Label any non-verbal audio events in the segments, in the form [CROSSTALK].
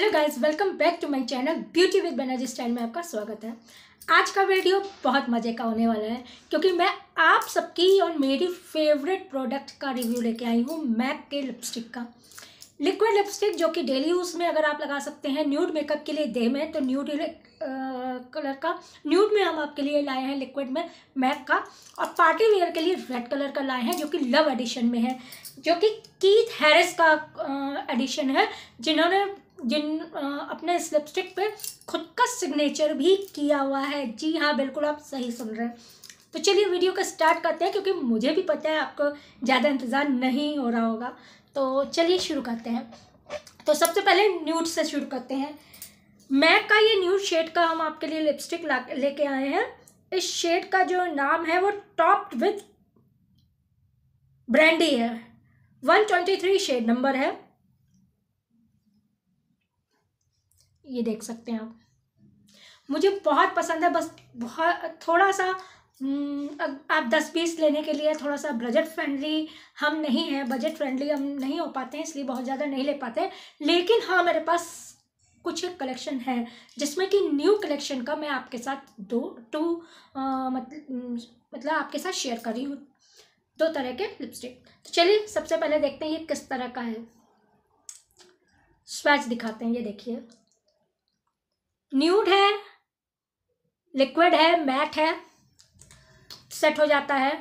hello guys welcome back to my channel beauty with Banerjee stand में आपका स्वागत है आज का वीडियो बहुत मज़े का होने वाला है क्योंकि मैं आप सबकी और मेरी फेवरेट प्रोडक्ट का रिव्यू लेके आई हूँ मैक के लिपस्टिक का लिक्विड लिपस्टिक जो कि डेली यूज़ में अगर आप लगा सकते हैं न्यूड मेकअप के लिए दे में तो न्यूड कलर का न्यूड में हम आपके लिए लाए हैं लिक्विड में मैक का और पार्टी वेयर के लिए रेड कलर का लाए हैं जो कि लव एडिशन में है जो कि कीथ हैरिस का एडिशन है जिन्होंने जिन अपने इस लिपस्टिक पे खुद का सिग्नेचर भी किया हुआ है जी हाँ बिल्कुल आप सही सुन रहे हैं तो चलिए वीडियो का स्टार्ट करते हैं क्योंकि मुझे भी पता है आपको ज़्यादा इंतज़ार नहीं हो रहा होगा तो चलिए शुरू करते हैं तो सबसे पहले न्यूट से शुरू करते हैं मैक का ये न्यू शेड का हम आपके लिए लिपस्टिक ला लेके आए हैं इस शेड का जो नाम है वो टॉप्ड विथ ब्रांडी है one twenty three shade number है ये देख सकते हैं आप मुझे बहुत पसंद है बस बहुत थोड़ा सा आप दस पीस लेने के लिए थोड़ा सा बजट फ्रेंडली हम नहीं हैं बजट फ्रेंडली हम नहीं हो पाते हैं इसलिए बहुत ज़्यादा नहीं ले पाते लेकिन हाँ मेरे पास कुछ एक कलेक्शन है जिसमें कि न्यू कलेक्शन का मैं आपके साथ दो टू मतलब मतलब आपके साथ शेयर कर रही हूँ दो तरह के लिपस्टिक तो चलिए सबसे पहले देखते हैं ये किस तरह का है स्वैच दिखाते हैं ये देखिए न्यूड है लिक्विड है मैट है सेट हो जाता है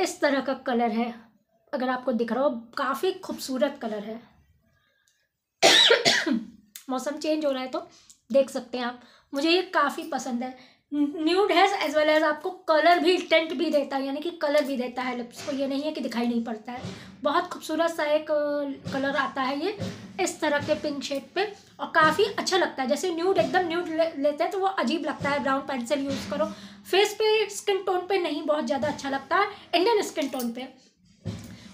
इस तरह का कलर है अगर आपको दिख रहा हो काफ़ी खूबसूरत कलर है [COUGHS] मौसम चेंज हो रहा है तो देख सकते हैं आप मुझे ये काफ़ी पसंद है न्यूड है एज वेल एज आपको कलर भी टेंट भी देता है यानी कि कलर भी देता है लिप्स को ये नहीं है कि दिखाई नहीं पड़ता है बहुत खूबसूरत सा एक कलर आता है ये इस तरह के पिंक शेड पे और काफ़ी अच्छा लगता है जैसे न्यूड एकदम न्यूड ले, लेते हैं तो वो अजीब लगता है ब्राउन पेंसिल यूज़ करो फेस पे स्किन टोन पे नहीं बहुत ज़्यादा अच्छा लगता है इंडियन स्किन टोन पे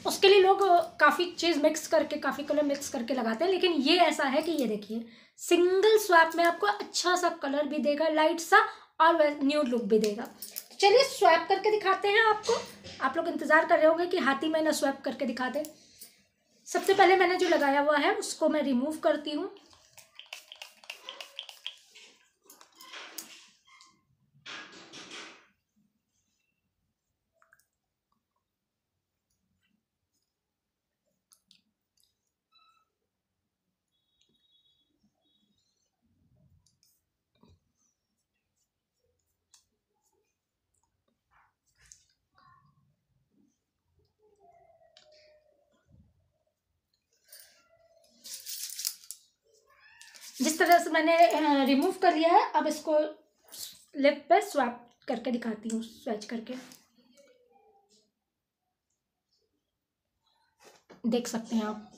उसके लिए लोग काफ़ी चीज़ मिक्स करके काफ़ी कलर मिक्स करके लगाते हैं लेकिन ये ऐसा है कि ये देखिए सिंगल स्वैप में आपको अच्छा सा कलर भी देगा लाइट सा और न्यू लुक भी देगा तो चलिए स्वैप करके दिखाते हैं आपको आप लोग इंतज़ार कर रहे होंगे कि हाथी में ना स्वैप करके दिखा दे सबसे पहले मैंने जो लगाया हुआ है उसको मैं रिमूव करती हूँ जिस तरह से मैंने रिमूव कर लिया है अब इसको लिप पे स्वैप करके दिखाती हूँ स्वेच करके देख सकते हैं आप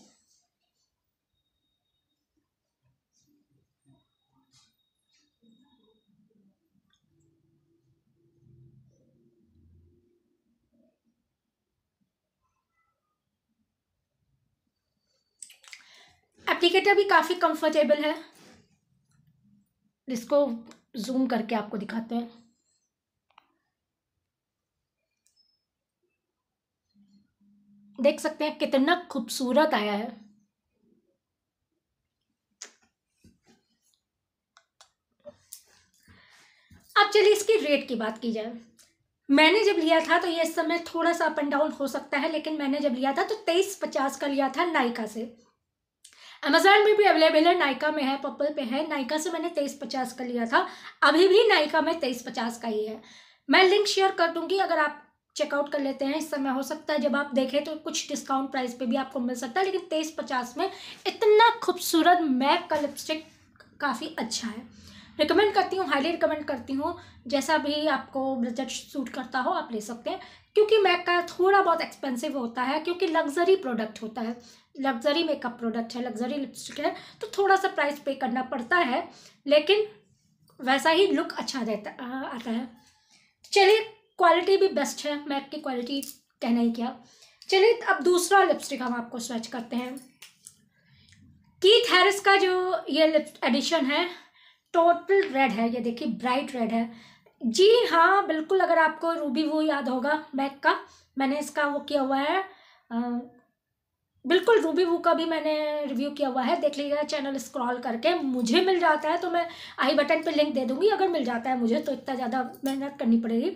एप्लीकेटर भी काफ़ी कंफर्टेबल है इसको जूम करके आपको दिखाते हैं देख सकते हैं कितना खूबसूरत आया है अब चलिए इसकी रेट की बात की जाए मैंने जब लिया था तो ये इस समय थोड़ा सा अप एंड डाउन हो सकता है लेकिन मैंने जब लिया था तो तेईस पचास का लिया था नायका से अमेजोन में भी अवेलेबल है नायका में है पर्पल पे है नायका से मैंने तेईस पचास का लिया था अभी भी नायका में तेईस पचास का ही है मैं लिंक शेयर कर दूंगी अगर आप चेकआउट कर लेते हैं इस समय हो सकता है जब आप देखें तो कुछ डिस्काउंट प्राइस पे भी आपको मिल सकता है लेकिन तेईस पचास में इतना खूबसूरत मैक का लिपस्टिक काफ़ी अच्छा है रिकमेंड करती हूँ हाईली रिकमेंड करती हूँ जैसा भी आपको बजट सूट करता हो आप ले सकते हैं क्योंकि मैक का थोड़ा बहुत एक्सपेंसिव होता है क्योंकि लग्जरी प्रोडक्ट होता है लग्जरी मेकअप प्रोडक्ट है लग्जरी लिपस्टिक है तो थोड़ा सा प्राइस पे करना पड़ता है लेकिन वैसा ही लुक अच्छा देता आ, आता है चलिए क्वालिटी भी बेस्ट है मैक की क्वालिटी कहना ही क्या चलिए अब दूसरा लिपस्टिक हम आपको स्वेच करते हैं कीथ हैरिस का जो ये लिप एडिशन है टोटल रेड है ये देखिए ब्राइट रेड है जी हाँ बिल्कुल अगर आपको रूबी वो याद होगा मैक का मैंने इसका वो किया हुआ है आ, बिल्कुल रूबी वू का भी मैंने रिव्यू किया हुआ है देख लीजिएगा चैनल स्क्रॉल करके मुझे मिल जाता है तो मैं आई बटन पे लिंक दे दूंगी अगर मिल जाता है मुझे तो इतना ज़्यादा मेहनत करनी पड़ेगी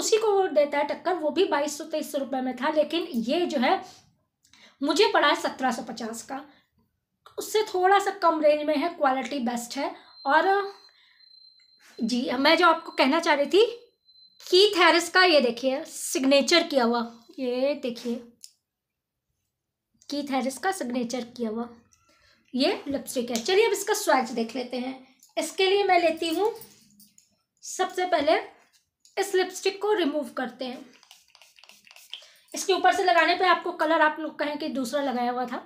उसी को देता है टक्कर वो भी बाईस सौ तेईस सौ रुपये में था लेकिन ये जो है मुझे पड़ा है सत्रह सौ पचास का उससे थोड़ा सा कम रेंज में है क्वालिटी बेस्ट है और जी मैं जो आपको कहना चाह रही थी की थैरिस का ये देखिए सिग्नेचर किया हुआ ये देखिए कीथ हैरिस का सिग्नेचर किया हुआ ये लिपस्टिक है चलिए अब इसका स्वाच देख लेते हैं इसके लिए मैं लेती हूँ सबसे पहले इस लिपस्टिक को रिमूव करते हैं इसके ऊपर से लगाने पे आपको कलर आप लोग कहें कि दूसरा लगाया हुआ था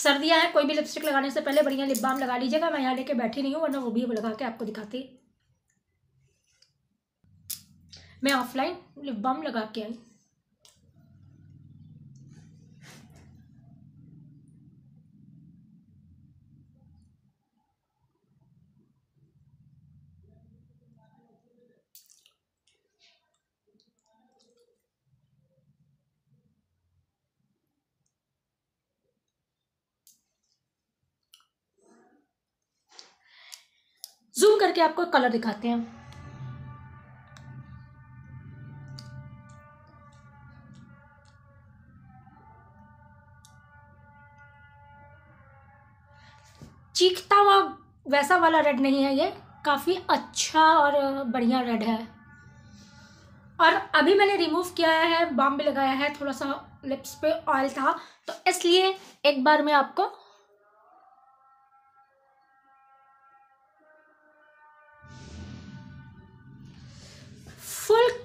सर्दियाँ हैं कोई भी लिपस्टिक लगाने से पहले बढ़िया लिप बाम लगा लीजिएगा मैं यहाँ लेके बैठी नहीं हूँ वरना वो भी लगा के आपको दिखाती मैं ऑफलाइन लिप बाम लगा के आई करके आपको कलर दिखाते हैं चीखता हुआ वैसा वाला रेड नहीं है ये काफ़ी अच्छा और बढ़िया रेड है और अभी मैंने रिमूव किया है बाम भी लगाया है थोड़ा सा लिप्स पे ऑयल था तो इसलिए एक बार मैं आपको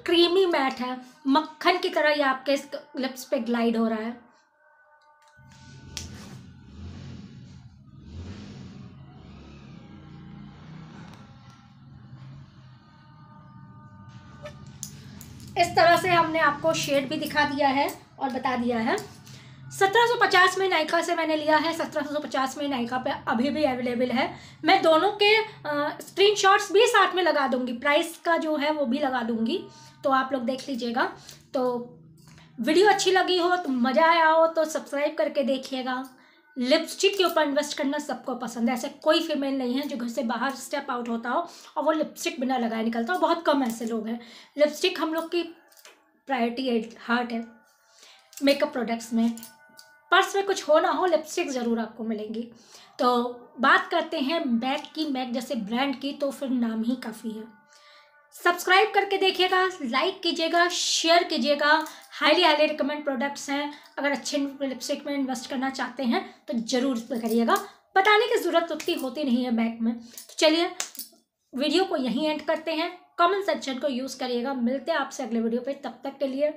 क्रीमी मैट है मक्खन की तरह ये आपके इस लिप्स पे ग्लाइड हो रहा है इस तरह से हमने आपको शेड भी दिखा दिया है और बता दिया है 1750 में नायका से मैंने लिया है 1750 में नायका पे अभी भी अवेलेबल है मैं दोनों के स्क्रीनशॉट्स भी साथ में लगा दूंगी प्राइस का जो है वो भी लगा दूंगी तो आप लोग देख लीजिएगा तो वीडियो अच्छी लगी हो तो मज़ा आया हो तो सब्सक्राइब करके देखिएगा लिपस्टिक के ऊपर इन्वेस्ट करना सबको पसंद है ऐसे कोई फीमेल नहीं है जो घर से बाहर स्टेप आउट होता हो और वो लिपस्टिक बिना लगाए निकलता हो बहुत कम ऐसे लोग हैं लिपस्टिक हम लोग की प्रायोरिटी हार्ट है मेकअप प्रोडक्ट्स में पर्स में कुछ हो ना हो लिपस्टिक ज़रूर आपको मिलेंगी तो बात करते हैं मैक की मैक जैसे ब्रांड की तो फिर नाम ही काफ़ी है सब्सक्राइब करके देखिएगा लाइक कीजिएगा शेयर कीजिएगा हाईली हाईली रिकमेंड प्रोडक्ट्स हैं अगर अच्छे लिपस्टिक में इन्वेस्ट करना चाहते हैं तो ज़रूर करिएगा बताने की ज़रूरत उतनी होती नहीं है बैक में तो चलिए वीडियो को यहीं एंड करते हैं कमेंट सेक्शन को यूज़ करिएगा मिलते हैं आपसे अगले वीडियो पे तब तक के लिए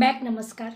मैक नमस्कार